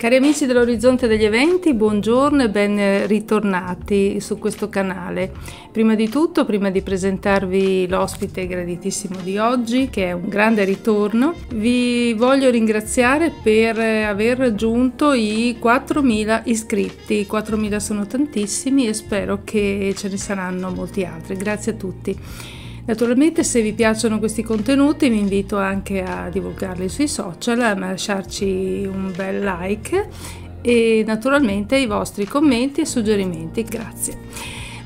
Cari amici dell'Orizzonte degli Eventi, buongiorno e ben ritornati su questo canale. Prima di tutto, prima di presentarvi l'ospite graditissimo di oggi, che è un grande ritorno, vi voglio ringraziare per aver raggiunto i 4.000 iscritti. 4.000 sono tantissimi e spero che ce ne saranno molti altri. Grazie a tutti. Naturalmente se vi piacciono questi contenuti vi invito anche a divulgarli sui social, a lasciarci un bel like e naturalmente i vostri commenti e suggerimenti. Grazie.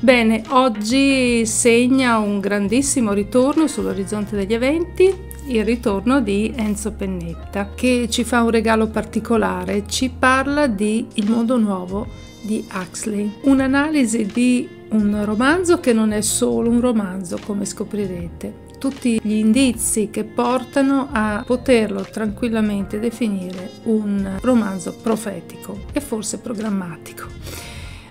Bene, oggi segna un grandissimo ritorno sull'orizzonte degli eventi il ritorno di Enzo Pennetta che ci fa un regalo particolare, ci parla di Il mondo nuovo di Huxley, un'analisi di un romanzo che non è solo un romanzo, come scoprirete. Tutti gli indizi che portano a poterlo tranquillamente definire un romanzo profetico e forse programmatico.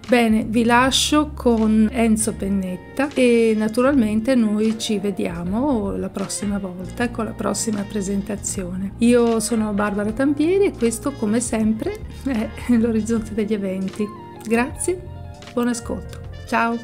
Bene, vi lascio con Enzo Pennetta e naturalmente noi ci vediamo la prossima volta con la prossima presentazione. Io sono Barbara Tampieri e questo come sempre è l'orizzonte degli eventi. Grazie, buon ascolto. Tchau!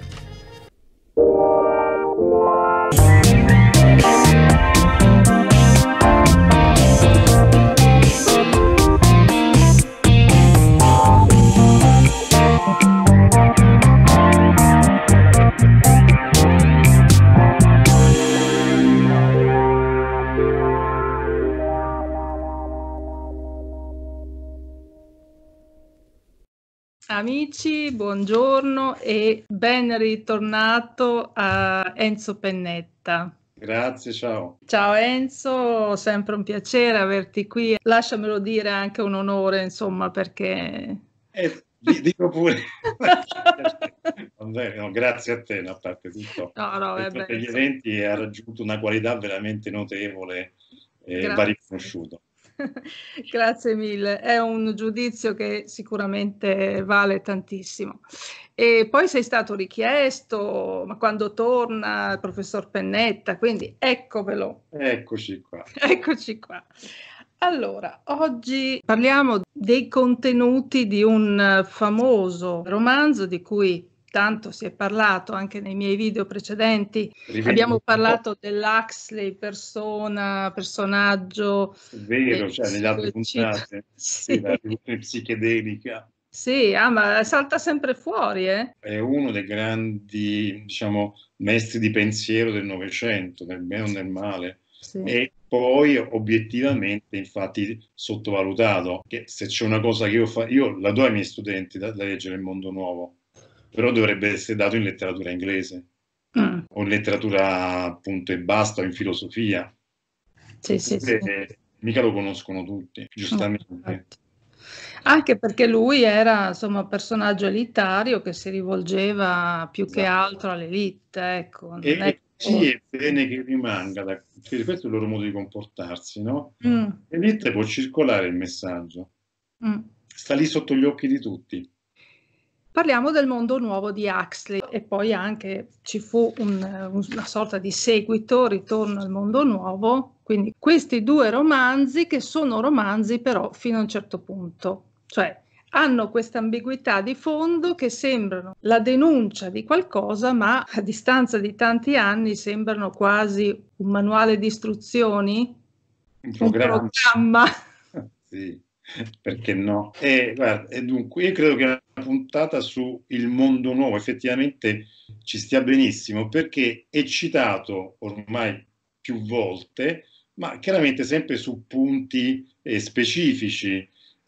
amici, buongiorno e ben ritornato a Enzo Pennetta. Grazie, ciao. Ciao Enzo, sempre un piacere averti qui. Lasciamelo dire anche un onore, insomma, perché... Eh, dico pure. no, grazie a te, no, a parte tutto. No, no, per gli eventi ha raggiunto una qualità veramente notevole e va riconosciuto. Grazie mille, è un giudizio che sicuramente vale tantissimo. E poi sei stato richiesto, ma quando torna il professor Pennetta, quindi eccovelo. Eccoci qua. Eccoci qua. Allora, oggi parliamo dei contenuti di un famoso romanzo di cui tanto si è parlato anche nei miei video precedenti, Rivedo. abbiamo parlato dell'Axley, persona, personaggio. È vero, cioè nelle altre puntate, sì. sì. la rivoluzione psichedelica. Sì, ah, ma salta sempre fuori. Eh? È uno dei grandi, diciamo, maestri di pensiero del Novecento, nel bene o nel male. Sì. E poi obiettivamente infatti sottovalutato che se c'è una cosa che io, faccio, io la do ai miei studenti da, da leggere il mondo nuovo però dovrebbe essere dato in letteratura inglese mm. o in letteratura appunto e basta o in filosofia. Sì, sì, eh, sì. Mica lo conoscono tutti, giustamente. Anche perché lui era insomma un personaggio elitario che si rivolgeva più esatto. che altro all'elite, ecco. E, è... Sì, è bene che rimanga, da, perché questo è il loro modo di comportarsi, no? Mm. L'elite può circolare il messaggio, mm. sta lì sotto gli occhi di tutti. Parliamo del mondo nuovo di Huxley e poi anche ci fu un, una sorta di seguito, Ritorno al mondo nuovo, quindi questi due romanzi che sono romanzi però fino a un certo punto, cioè hanno questa ambiguità di fondo che sembrano la denuncia di qualcosa ma a distanza di tanti anni sembrano quasi un manuale di istruzioni, un programma. Un programma. sì. perché no? E, guarda, e dunque, io credo che una puntata su Il mondo nuovo effettivamente ci stia benissimo perché è citato ormai più volte, ma chiaramente sempre su punti eh, specifici.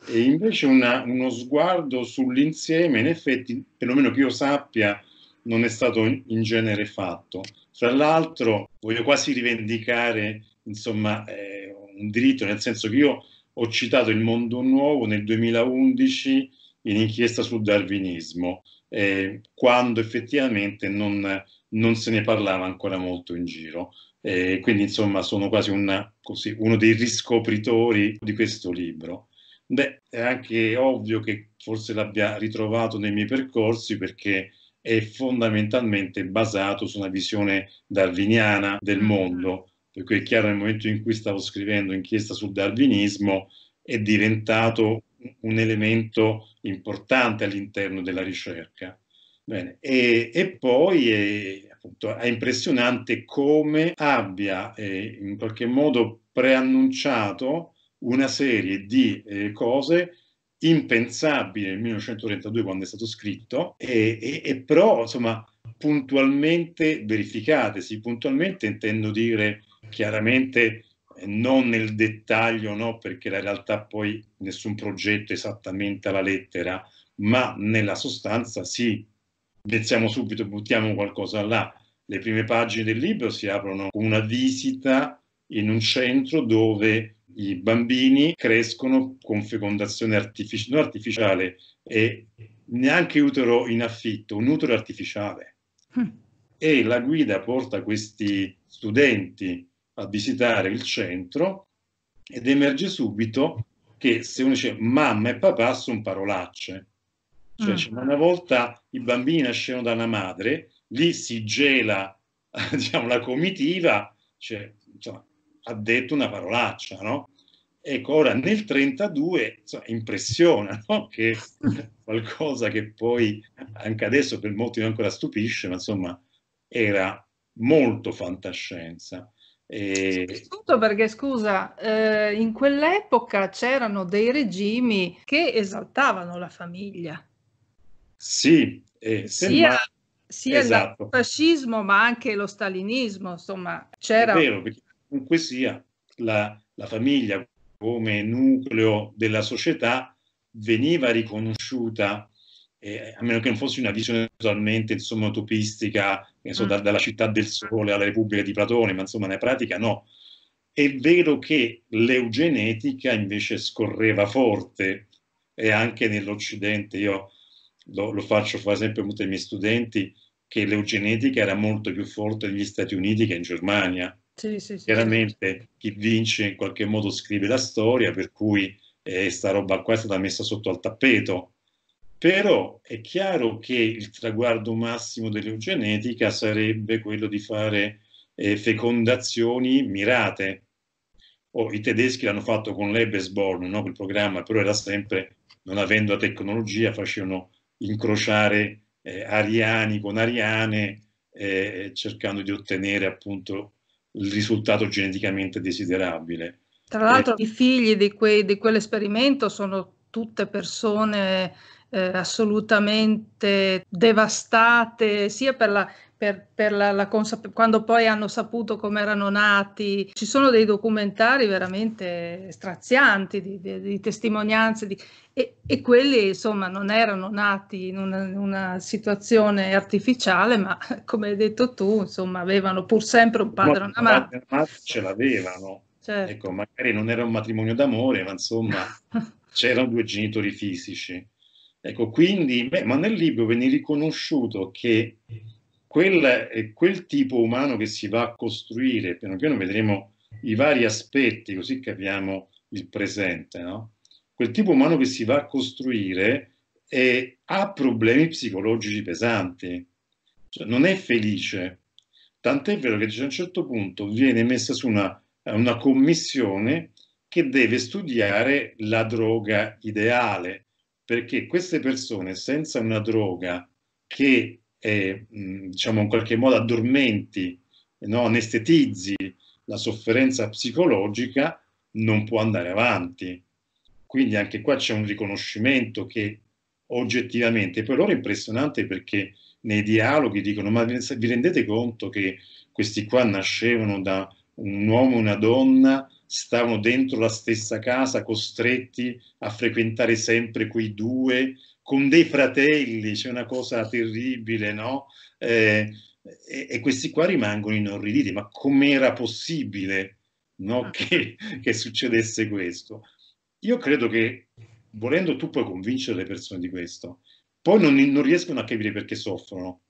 E invece una, uno sguardo sull'insieme, in effetti, perlomeno che io sappia, non è stato in genere fatto. Tra l'altro, voglio quasi rivendicare insomma, eh, un diritto, nel senso che io ho citato Il Mondo Nuovo nel 2011 in inchiesta sul darwinismo, eh, quando effettivamente non, non, se ne parlava ancora molto in giro. Eh, quindi insomma sono quasi una, così, uno dei riscopritori di questo libro. Beh, è anche ovvio che forse l'abbia ritrovato nei miei percorsi perché è fondamentalmente basato su una visione darwiniana del mm-hmm. mondo per cui è chiaro nel momento in cui stavo scrivendo inchiesta sul darwinismo è diventato un elemento importante all'interno della ricerca. Bene, e, e poi è, appunto, è, impressionante come abbia eh, in qualche modo preannunciato una serie di eh, cose impensabili nel 1932 quando è stato scritto e, e, e però insomma puntualmente verificatesi, puntualmente intendo dire chiaramente eh, non nel dettaglio, no? perché la realtà poi nessun progetto è esattamente alla lettera, ma nella sostanza sì, iniziamo subito, buttiamo qualcosa là. Le prime pagine del libro si aprono con una visita in un centro dove i bambini crescono con fecondazione artifici- non artificiale e neanche utero in affitto, un utero artificiale. Mm. E la guida porta questi studenti a visitare il centro ed emerge subito che se uno dice mamma e papà sono parolacce. Cioè, mm. una volta i bambini nascono da una madre, lì si gela diciamo, la comitiva, cioè, insomma, ha detto una parolaccia, no? Ecco, ora nel 32 insomma, impressiona no? che qualcosa che poi anche adesso per molti ancora stupisce, ma insomma era molto fantascienza. E... Tutto perché, scusa, eh, in quell'epoca c'erano dei regimi che esaltavano la famiglia. Sì, eh, sia, sia esatto. il fascismo ma anche lo stalinismo, insomma, c'era... È vero, comunque sia, la, la famiglia come nucleo della società veniva riconosciuta eh, a meno che non fosse una visione totalmente insomma, utopistica so, da, mm. dalla città del sole alla Repubblica di Platone, ma insomma nella pratica no. È vero che l'eugenetica invece scorreva forte e anche nell'Occidente, io lo, lo faccio per esempio molto ai miei studenti, che l'eugenetica era molto più forte negli Stati Uniti che in Germania. Sì, sì, sì. Chiaramente chi vince in qualche modo scrive la storia, per cui eh, sta roba qua è stata messa sotto al tappeto. Però è chiaro che il traguardo massimo dell'eugenetica sarebbe quello di fare eh, fecondazioni mirate. Oh, I tedeschi l'hanno fatto con l'Ebesborn, no? quel programma, però era sempre, non avendo la tecnologia, facevano incrociare eh, ariani con ariane, eh, cercando di ottenere appunto il risultato geneticamente desiderabile. Tra l'altro i figli di, quei, di quell'esperimento sono tutte persone eh, assolutamente devastate sia per la, per, per la, la consap- quando poi hanno saputo come erano nati. Ci sono dei documentari veramente strazianti di, di, di testimonianze di, e, e, quelli insomma non erano nati in una, in una, situazione artificiale, ma come hai detto tu, insomma avevano pur sempre un padre e una madre. Ce l'avevano. Certo. Ecco, magari non era un matrimonio d'amore, ma insomma c'erano due genitori fisici. Ecco, quindi, beh, ma nel libro viene riconosciuto che quel, eh, quel, tipo umano che si va a costruire, piano piano vedremo i vari aspetti, così capiamo il presente, no? Quel tipo umano che si va a costruire eh, ha problemi psicologici pesanti, cioè non è felice. Tant'è vero che a un certo punto viene messa su una, eh, una commissione che deve studiare la droga ideale, perché queste persone senza una droga che eh, diciamo in qualche modo addormenti, no, anestetizzi la sofferenza psicologica, non può andare avanti. Quindi anche qua c'è un riconoscimento che oggettivamente, per loro è impressionante perché nei dialoghi dicono ma vi rendete conto che questi qua nascevano da un uomo e una donna stavano dentro la stessa casa, costretti a frequentare sempre quei due, con dei fratelli, c'è una cosa terribile, no? Eh, e, e, questi qua rimangono inorriditi, ma com'era possibile no? Ah. che, che succedesse questo? Io credo che volendo tu puoi convincere le persone di questo, poi non, non riescono a capire perché soffrono.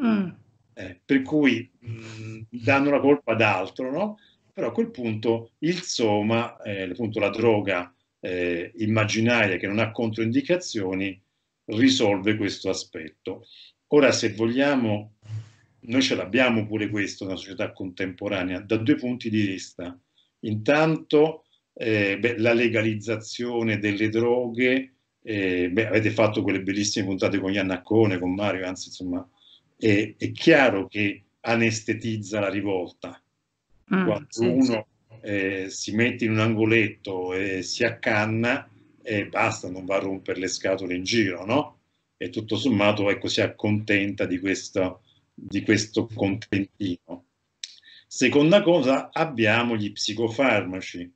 Mm. Eh, per cui mh, mm, danno la colpa ad altro, no? però a quel punto il soma, eh, appunto la droga eh, immaginaria che non ha controindicazioni, risolve questo aspetto. Ora, se vogliamo, noi ce l'abbiamo pure questo nella società contemporanea, da due punti di vista. Intanto eh, beh, la legalizzazione delle droghe, eh, beh, avete fatto quelle bellissime puntate con Iannaccone, con Mario, anzi insomma, è, è chiaro che anestetizza la rivolta, mm, quando sì, uno sì. Eh, si mette in un angoletto e si accanna e eh, basta, non va a rompere le scatole in giro, no? E tutto sommato ecco, si accontenta di questo, di questo contentino. Seconda cosa, abbiamo gli psicofarmaci,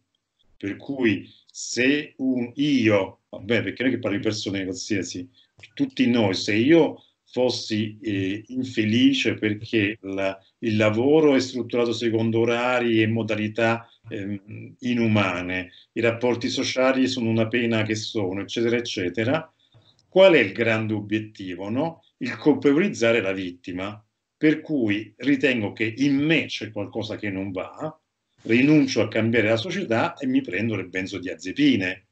per cui se un io, vabbè perché non è che parli di persone qualsiasi, tutti noi, se io fossi eh, infelice perché la, il lavoro è strutturato secondo orari e modalità eh, inumane, i rapporti sociali sono una pena che sono, eccetera, eccetera. Qual è il grande obiettivo? No? Il colpevolizzare la vittima, per cui ritengo che in me c'è qualcosa che non va, rinuncio a cambiare la società e mi prendo le benzodiazepine,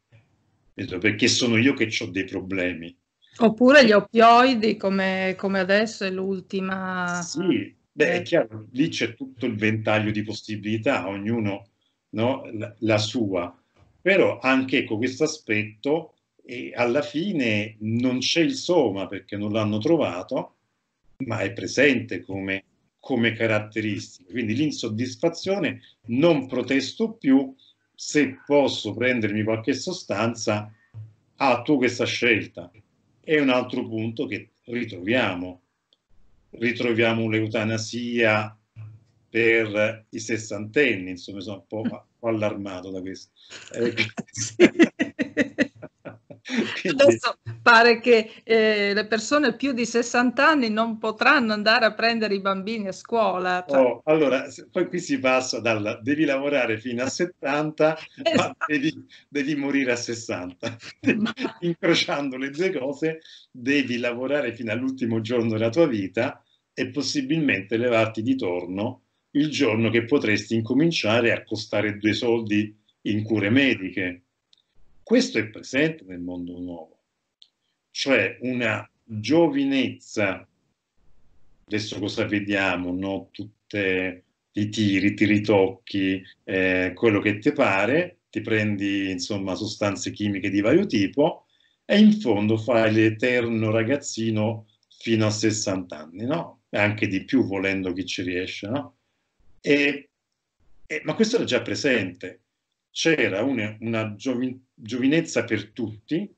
perché sono io che ho dei problemi Oppure gli opioidi come, come adesso è l'ultima. Sì, eh, beh, è eh. chiaro, lì c'è tutto il ventaglio di possibilità, ognuno no, la, la, sua, però anche ecco, questo aspetto eh, alla fine non c'è il soma perché non l'hanno trovato, ma è presente come, come caratteristica. Quindi l'insoddisfazione, non protesto più, se posso prendermi qualche sostanza, attuo questa scelta è un altro punto che ritroviamo. Ritroviamo l'eutanasia per i sessantenni, insomma sono un po' allarmato da questo. Eh, sì. Adesso pare che eh, le persone più di 60 anni non potranno andare a prendere i bambini a scuola. Cioè. Oh, allora, poi qui si passa dal devi lavorare fino a 70, esatto. ma devi, devi, morire a 60. Ma... Incrociando le due cose, devi lavorare fino all'ultimo giorno della tua vita e possibilmente levarti di torno il giorno che potresti incominciare a costare due soldi in cure mediche questo è presente nel mondo nuovo, cioè una giovinezza, adesso cosa vediamo, no? Tutte ti tiri, ti ritocchi, eh, quello che ti pare, ti prendi insomma sostanze chimiche di vario tipo e in fondo fai l'eterno ragazzino fino a 60 anni, no? Anche di più volendo chi ci riesce, no? E, e, ma questo era già presente, c'era una, una giovin- giovinezza per tutti,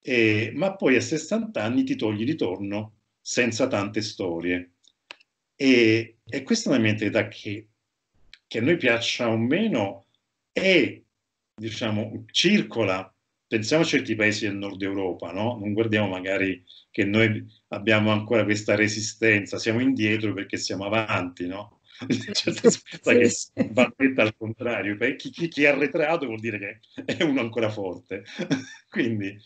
eh, ma poi a 60 anni ti togli di torno senza tante storie. E, e questa è una mentalità che, che a noi piaccia o meno è, diciamo, circola. Pensiamo a certi paesi del nord Europa, no? Non guardiamo magari che noi abbiamo ancora questa resistenza, siamo indietro perché siamo avanti, no? certo senso che sì. va detta al contrario, cioè, chi, chi, chi, è arretrato vuol dire che è uno ancora forte. quindi,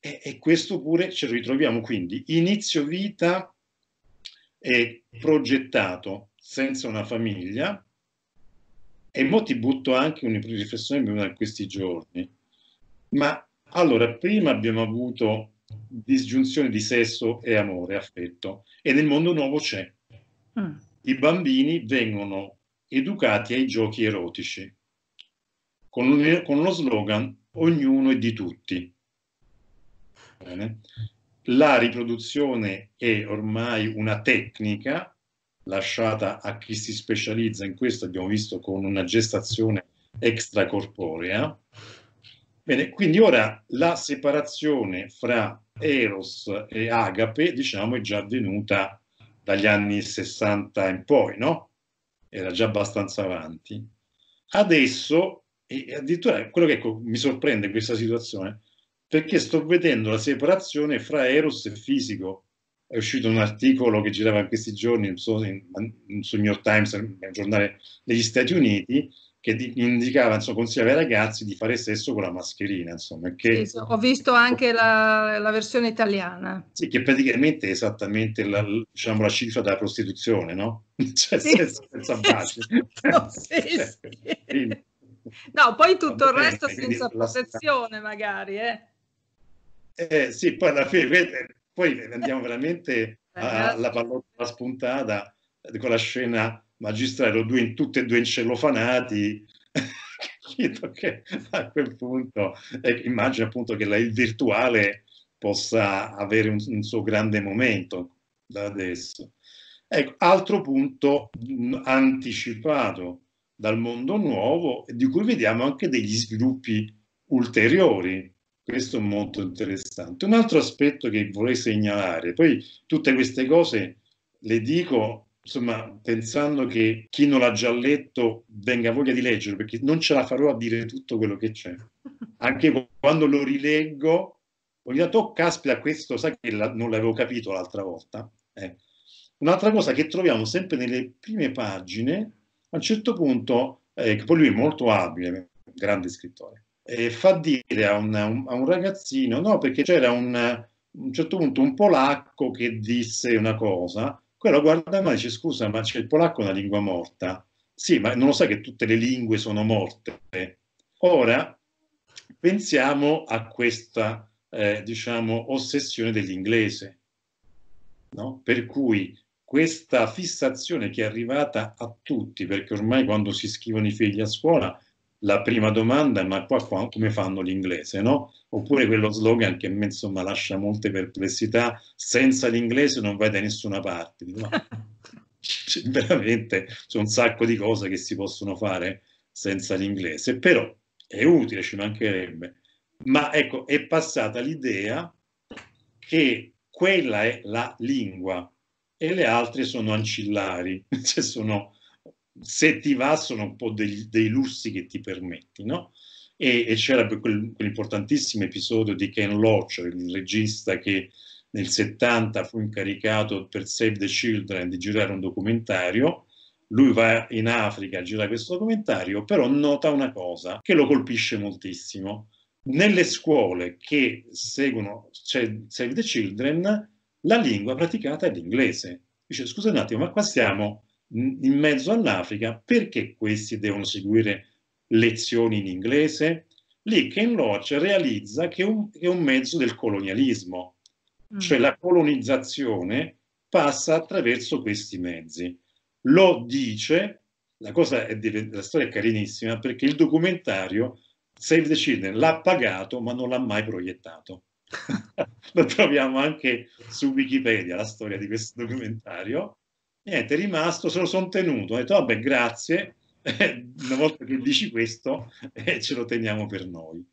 e, e, questo pure ci ritroviamo, quindi inizio vita è progettato senza una famiglia e mo ti butto anche una riflessione in questi giorni. Ma allora, prima abbiamo avuto disgiunzione di sesso e amore, affetto, e nel mondo nuovo c'è. Mm i bambini vengono educati ai giochi erotici, con, lo slogan ognuno è di tutti. Bene. La riproduzione è ormai una tecnica lasciata a chi si specializza in questo, abbiamo visto con una gestazione extracorporea. Bene, quindi ora la separazione fra Eros e Agape, diciamo, è già avvenuta dagli anni 60 in poi, no? Era già abbastanza avanti. Adesso, addirittura quello che ecco, mi sorprende questa situazione, perché sto vedendo la separazione fra Eros e fisico. È uscito un articolo che girava in questi giorni, non so, in, in, su New York Times, un giornale degli Stati Uniti, che di, indicava, insomma, consigliava ai ragazzi di fare sesso con la mascherina, insomma. Che, sì, ho visto anche la, la, versione italiana. Sì, che praticamente è esattamente la, diciamo, la cifra della prostituzione, no? Cioè, sì, senza, senza baci. No, sì, cioè, no, poi tutto il resto senza protezione, magari, eh. eh. sì, poi alla fine, poi eh, andiamo veramente alla pallotta spuntata eh, con la scena magistrato, due in, tutte e due incellofanati, che a quel punto eh, immagino appunto che la, il virtuale possa avere un, un, suo grande momento da adesso. Ecco, altro punto mm, anticipato dal mondo nuovo, di cui vediamo anche degli sviluppi ulteriori. Questo è molto interessante. Un altro aspetto che vorrei segnalare, poi tutte queste cose le dico insomma, pensando che chi non l'ha già letto venga voglia di leggerlo, perché non ce la farò a dire tutto quello che c'è. Anche quando lo rileggo, ogni tanto, oh, caspita, questo sai che la, non l'avevo capito l'altra volta. Eh. Un'altra cosa che troviamo sempre nelle prime pagine, a un certo punto, eh, che poi lui è molto abile, grande scrittore, eh, fa dire a un, a un, ragazzino, no, perché c'era un, a un certo punto un polacco che disse una cosa, quello guarda e dice scusa, ma c'è il polacco è una lingua morta. Sì, ma non lo sai che tutte le lingue sono morte. Ora pensiamo a questa, eh, diciamo, ossessione dell'inglese, no? per cui questa fissazione che è arrivata a tutti, perché ormai quando si scrivono i figli a scuola la prima domanda, ma qua fa, come fanno l'inglese, no? Oppure quello slogan che me, insomma lascia molte perplessità, senza l'inglese non vai da nessuna parte. No. Cioè, veramente c'è un sacco di cose che si possono fare senza l'inglese, però è utile, ci mancherebbe. Ma ecco, è passata l'idea che quella è la lingua e le altre sono ancillari, cioè sono se ti va sono un po' dei, dei lussi che ti permetti, no? E, e c'era quel, quell'importantissimo episodio di Ken Loach, il regista che nel 70 fu incaricato per Save the Children di girare un documentario. Lui va in Africa a girare questo documentario, però nota una cosa che lo colpisce moltissimo. Nelle scuole che seguono Save the Children, la lingua praticata è l'inglese. Dice, scusa un attimo, ma qua stiamo in mezzo all'Africa, perché questi devono seguire lezioni in inglese? Lì Ken Loach realizza che un, è un mezzo del colonialismo, mm. cioè la colonizzazione passa attraverso questi mezzi. Lo dice, la, cosa è, la storia è carinissima perché il documentario Save the Children l'ha pagato ma non l'ha mai proiettato. Lo troviamo anche su Wikipedia, la storia di questo documentario Niente, è rimasto, se lo sono tenuto. Ho detto, vabbè, grazie, una volta che dici questo, eh, ce lo teniamo per noi.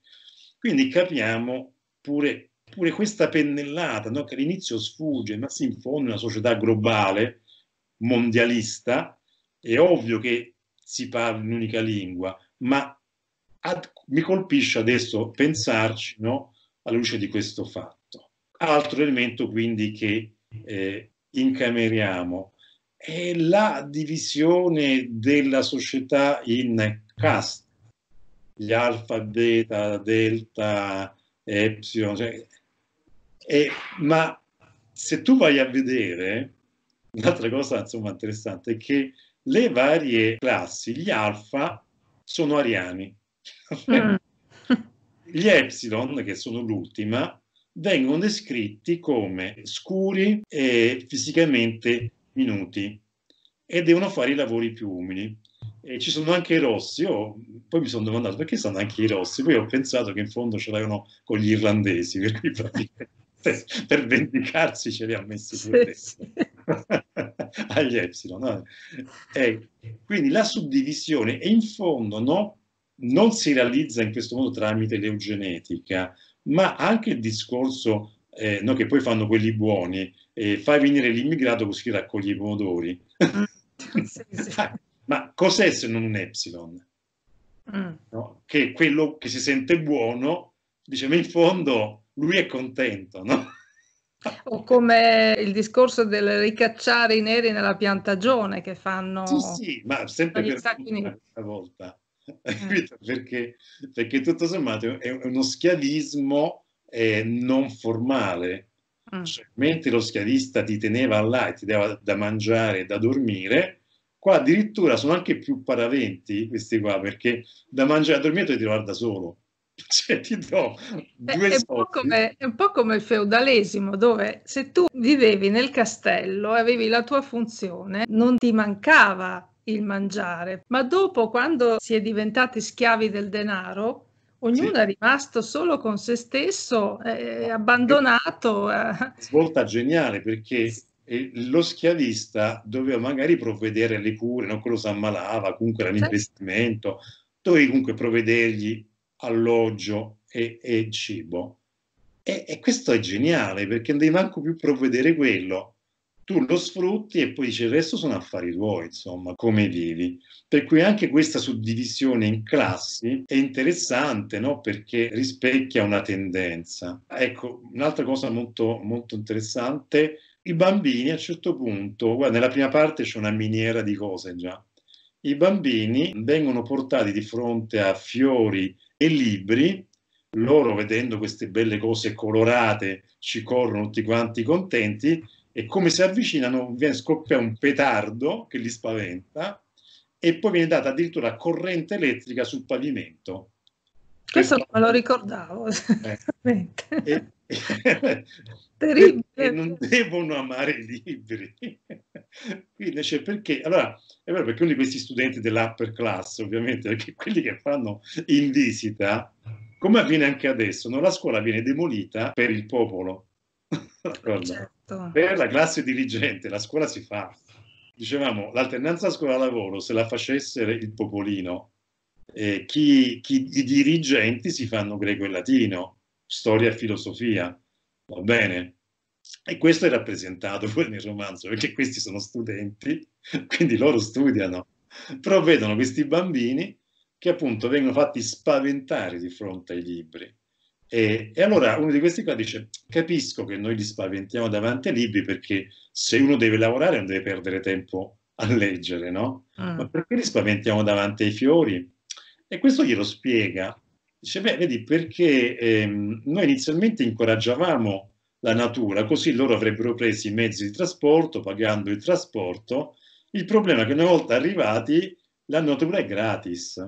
Quindi capiamo pure, pure questa pennellata no? che all'inizio sfugge, ma si infonde una società globale, mondialista, è ovvio che si parla un'unica lingua, ma ad, mi colpisce adesso pensarci no? alla luce di questo fatto. Altro elemento quindi che eh, incameriamo è la divisione della società in caste, gli alfa, beta, delta, epsilon. Cioè, e, ma se tu vai a vedere, un'altra cosa insomma, interessante è che le varie classi, gli alfa sono ariani, mm. gli epsilon, che sono l'ultima, vengono descritti come scuri e fisicamente minuti e devono fare i lavori più umili. E ci sono anche i rossi, io poi mi sono domandato perché sono anche i rossi, poi ho pensato che in fondo ce l'avevano con gli irlandesi, per per, vendicarsi ce li ha messi pure sì, agli Epsilon. E quindi la suddivisione, e in fondo no, non si realizza in questo modo tramite l'eugenetica, ma anche il discorso eh, no, che poi fanno quelli buoni, eh, fai venire l'immigrato così raccogli i pomodori. Mm. sì, sì. Ma cos'è se non un epsilon? Mm. No? Che quello che si sente buono dice, ma in fondo lui è contento, no? o come il discorso del ricacciare i neri nella piantagione che fanno sì, sì ma sempre per una volta eh. perché, perché tutto sommato è uno schiavismo eh, non formale. Mm. Cioè, mentre lo schiavista ti teneva là e ti dava da mangiare e da dormire, qua addirittura sono anche più paraventi questi qua, perché da mangiare e da dormire te li devi da solo. Cioè, ti do due è, è, un come, è un po' come il feudalesimo, dove se tu vivevi nel castello e avevi la tua funzione, non ti mancava il mangiare, ma dopo quando si è diventati schiavi del denaro, Ognuno sì. è rimasto solo con se stesso, eh, abbandonato. Eh. Svolta geniale perché lo schiavista doveva magari provvedere alle cure, non quello si ammalava, comunque era un investimento, dovevi comunque provvedergli alloggio e, e cibo. E, e, questo è geniale perché non devi manco più provvedere quello, tu lo sfrutti e poi dici il resto sono affari tuoi, insomma, come vivi. Per cui anche questa suddivisione in classi è interessante, no? Perché rispecchia una tendenza. Ecco, un'altra cosa molto, molto interessante, i bambini a un certo punto, guarda, nella prima parte c'è una miniera di cose già, i bambini vengono portati di fronte a fiori e libri loro vedendo queste belle cose colorate ci corrono tutti quanti contenti e come si avvicinano viene scoppia un petardo che li spaventa e poi viene data addirittura corrente elettrica sul pavimento. Questo non me lo ricordavo, eh. e, e, Terribile. E non devono amare i libri. Quindi cioè, perché? Allora, è vero perché uno di questi studenti dell'upper class, ovviamente, perché quelli che fanno in visita, come avviene anche adesso, no? la scuola viene demolita per il popolo certo. Per la classe dirigente la scuola si fa. Dicevamo, l'alternanza scuola-lavoro, se la facesse il popolino, eh, chi, chi, i dirigenti si fanno greco e latino, storia e filosofia, va bene? E questo è rappresentato poi nel romanzo, perché questi sono studenti, quindi loro studiano, però vedono questi bambini che appunto vengono fatti spaventare di fronte ai libri. E, e, allora uno di questi qua dice: Capisco che noi li spaventiamo davanti ai libri perché se uno deve lavorare non deve perdere tempo a leggere, no? Mm. Ma perché li spaventiamo davanti ai fiori? E questo glielo spiega. Dice: Beh, vedi, perché ehm, noi inizialmente incoraggiavamo la natura, così loro avrebbero preso i mezzi di trasporto, pagando il trasporto. Il problema è che una volta arrivati, la natura è gratis.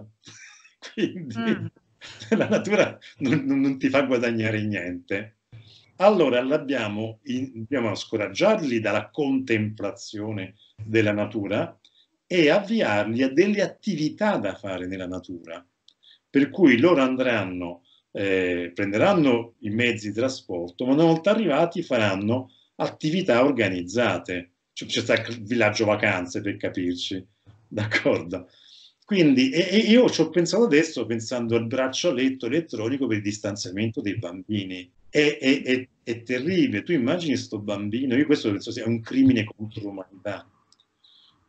Quindi. Mm la natura non, non, ti fa guadagnare niente. Allora dobbiamo scoraggiarli dalla contemplazione della natura e avviarli a delle attività da fare nella natura, per cui loro andranno, eh, prenderanno i mezzi di trasporto, ma una volta arrivati faranno attività organizzate. C'è, stato il villaggio vacanze per capirci, d'accordo? Quindi e, e io ci ho pensato adesso pensando al braccialetto elettronico per il distanziamento dei bambini. È, è, è, è terribile, tu immagini questo bambino, io questo penso sia un crimine contro l'umanità,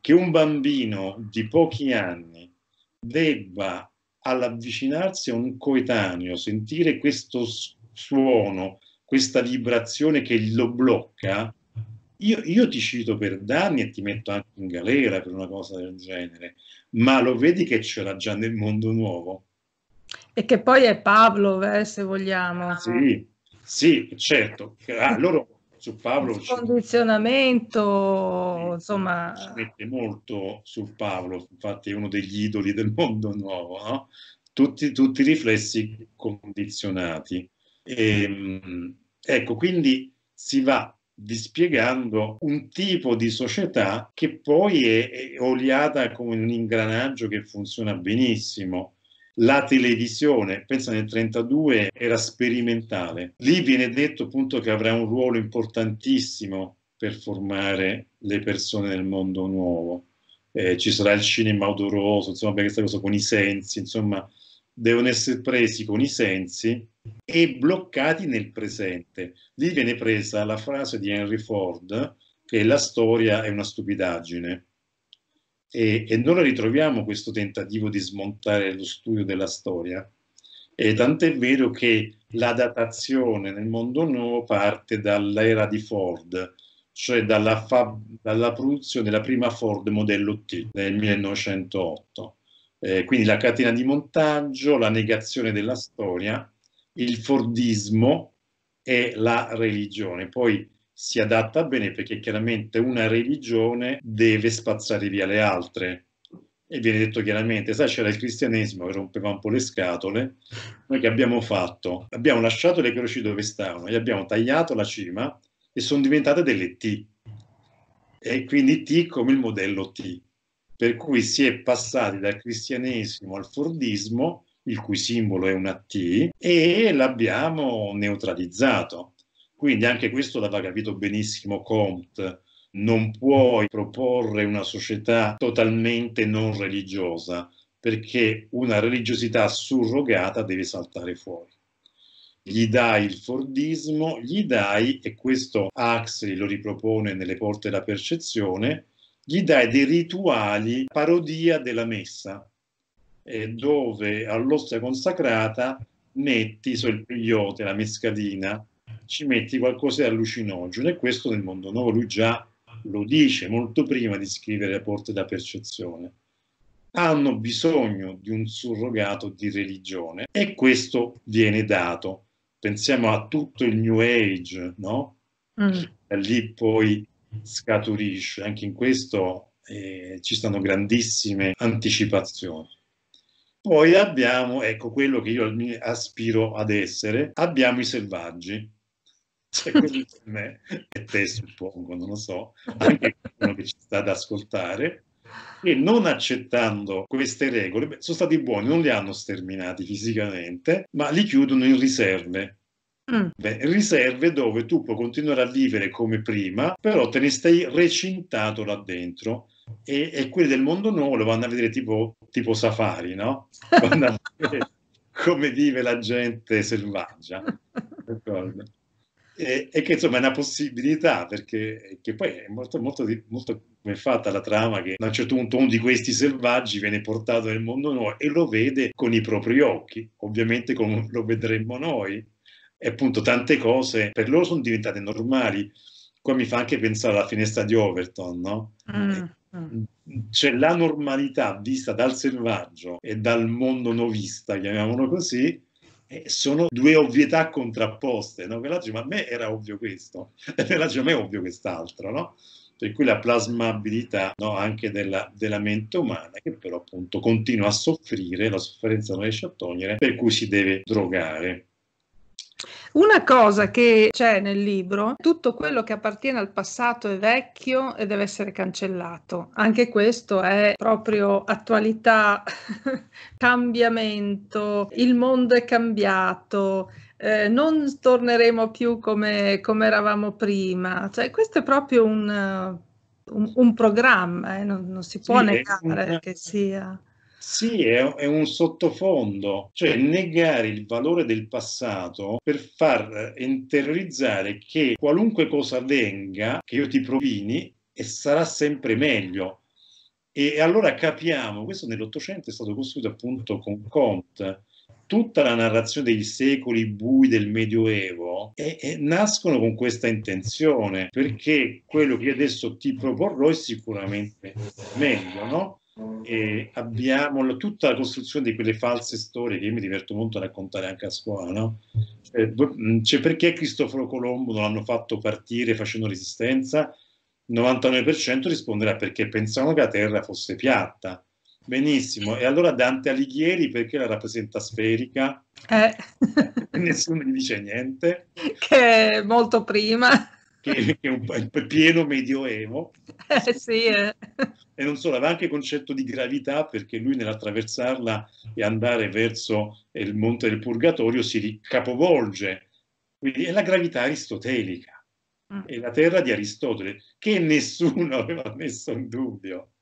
che un bambino di pochi anni debba all'avvicinarsi a un coetaneo sentire questo suono, questa vibrazione che lo blocca, io, io, ti cito per danni e ti metto anche in galera per una cosa del genere ma lo vedi che c'era già nel mondo nuovo. E che poi è Pablo, eh, se vogliamo. Sì, sì, certo. Allora, ah, su Pavlov... Il condizionamento, ci... insomma... Ci mette molto su Pavlov, infatti è uno degli idoli del mondo nuovo, no? tutti, tutti riflessi condizionati. E, ehm, ecco, quindi si va dispiegando un tipo di società che poi è, è oliata come un ingranaggio che funziona benissimo. La televisione, pensa nel 1932, era sperimentale. Lì viene detto appunto che avrà un ruolo importantissimo per formare le persone nel mondo nuovo. Eh, ci sarà il cinema odoroso, insomma, questa cosa con i sensi, insomma, devono essere presi con i sensi e bloccati nel presente. Lì viene presa la frase di Henry Ford che la storia è una stupidaggine. E, e noi ritroviamo questo tentativo di smontare lo studio della storia. E tant'è vero che la datazione nel mondo nuovo parte dall'era di Ford, cioè dalla, dalla produzione della prima Ford modello T nel 1908. Eh, quindi la catena di montaggio, la negazione della storia, il fordismo e la religione. Poi si adatta bene perché chiaramente una religione deve spazzare via le altre. E viene detto chiaramente, sai, c'era il cristianesimo che rompeva un po' le scatole. Noi che abbiamo fatto? Abbiamo lasciato le croci dove stavano, gli abbiamo tagliato la cima e sono diventate delle T. E quindi T come il modello T per cui si è passati dal cristianesimo al fordismo, il cui simbolo è una T, e l'abbiamo neutralizzato. Quindi anche questo l'aveva capito benissimo Comte. Non puoi proporre una società totalmente non religiosa, perché una religiosità surrogata deve saltare fuori. Gli dai il fordismo, gli dai, e questo Axley lo ripropone nelle porte della percezione, gli dai dei rituali parodia della messa, eh, dove all'ostia consacrata metti sul peyote, la mescadina, ci metti qualcosa di allucinogeno e questo nel mondo nuovo lui già lo dice molto prima di scrivere Porte da percezione. Hanno bisogno di un surrogato di religione e questo viene dato. Pensiamo a tutto il New Age, no? Mm. Da lì poi scaturisce. Anche in questo eh, ci stanno grandissime anticipazioni. Poi abbiamo, ecco, quello che io aspiro ad essere, abbiamo i selvaggi. Cioè, quelli per me, e te suppongo, non lo so, anche quello che ci sta ad ascoltare, e non accettando queste regole, beh, sono stati buoni, non li hanno sterminati fisicamente, ma li chiudono in riserve Mm. Beh, riserve dove tu puoi continuare a vivere come prima, però te ne stai recintato là dentro. E, e quelli del mondo nuovo lo vanno a vedere tipo, tipo safari, no? Vanno a vedere come vive la gente selvaggia. D'accordo? E, e, che insomma è una possibilità perché poi è molto, molto, molto come è fatta la trama che a un certo punto uno di questi selvaggi viene portato nel mondo nuovo e lo vede con i propri occhi, ovviamente come lo vedremmo noi, e appunto tante cose per loro sono diventate normali. Qua mi fa anche pensare alla finestra di Overton, no? Mm, eh, mm. C'è cioè, la normalità vista dal selvaggio e dal mondo novista, chiamiamolo così, eh, sono due ovvietà contrapposte, no? Per dice, ma a me era ovvio questo, e per dice, a me è ovvio quest'altro, no? Per cui la plasmabilità no, anche della, della, mente umana, che però appunto continua a soffrire, la sofferenza non riesce a togliere, per cui si deve drogare. Una cosa che c'è nel libro, tutto quello che appartiene al passato è vecchio e deve essere cancellato. Anche questo è proprio attualità, cambiamento, il mondo è cambiato. Eh, non torneremo più come, come, eravamo prima, cioè questo è proprio un, un, un programma, eh? non, non, si può sì, negare un... che sia. Sì, è, è, un sottofondo, cioè negare il valore del passato per far eh, interiorizzare che qualunque cosa venga, che io ti provini, e sarà sempre meglio. E allora capiamo, questo nell'Ottocento è stato costruito appunto con Comte, tutta la narrazione dei secoli bui del Medioevo e, e nascono con questa intenzione, perché quello che adesso ti proporrò è sicuramente meglio, no? e abbiamo tutta la costruzione di quelle false storie che io mi diverto molto a raccontare anche a scuola, no? Eh, cioè, perché Cristoforo Colombo non l'hanno fatto partire facendo resistenza? Il 99% risponderà perché pensavano che la Terra fosse piatta. Benissimo, e allora Dante Alighieri perché la rappresenta sferica? Eh. Nessuno gli dice niente. Che molto prima che è un pieno medioevo. Eh, sì, eh. E non solo, aveva anche il concetto di gravità perché lui nell'attraversarla e andare verso il monte del purgatorio si capovolge. Quindi è la gravità aristotelica, mm. è la terra di Aristotele, che nessuno aveva messo in dubbio.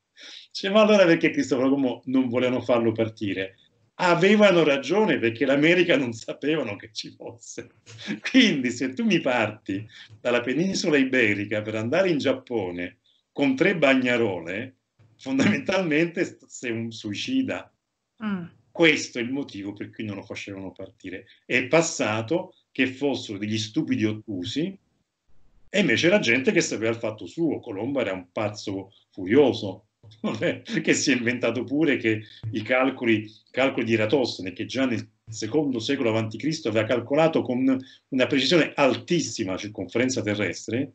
Cioè, ma allora perché Cristoforo Colombo non volevano farlo partire? avevano ragione perché l'America non sapevano che ci fosse. Quindi se tu mi parti dalla penisola iberica per andare in Giappone con tre bagnarole, fondamentalmente sei un suicida. Mm. Questo è il motivo per cui non lo facevano partire. È passato che fossero degli stupidi ottusi e invece era gente che sapeva il fatto suo. Colombo era un pazzo furioso non che si è inventato pure che i calcoli, calcoli di Eratostene, che già nel secondo secolo a.C. aveva calcolato con una precisione altissima la circonferenza terrestre,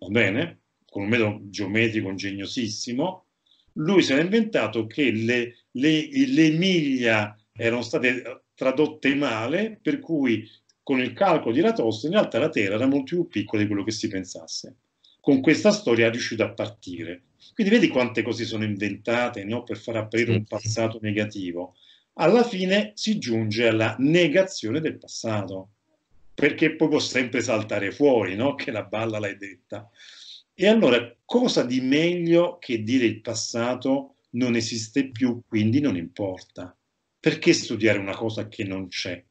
va bene, con un metodo geometrico ingegnosissimo, lui si era inventato che le, le, le miglia erano state tradotte male, per cui con il calcolo di Eratostene in realtà la Terra era molto più piccola di quello che si pensasse. Con questa storia è riuscito a partire quindi vedi quante cose sono inventate no? per far apparire un passato negativo. Alla fine si giunge alla negazione del passato, perché poi può sempre saltare fuori, no? che la balla l'hai detta. E allora cosa di meglio che dire il passato non esiste più, quindi non importa? Perché studiare una cosa che non c'è?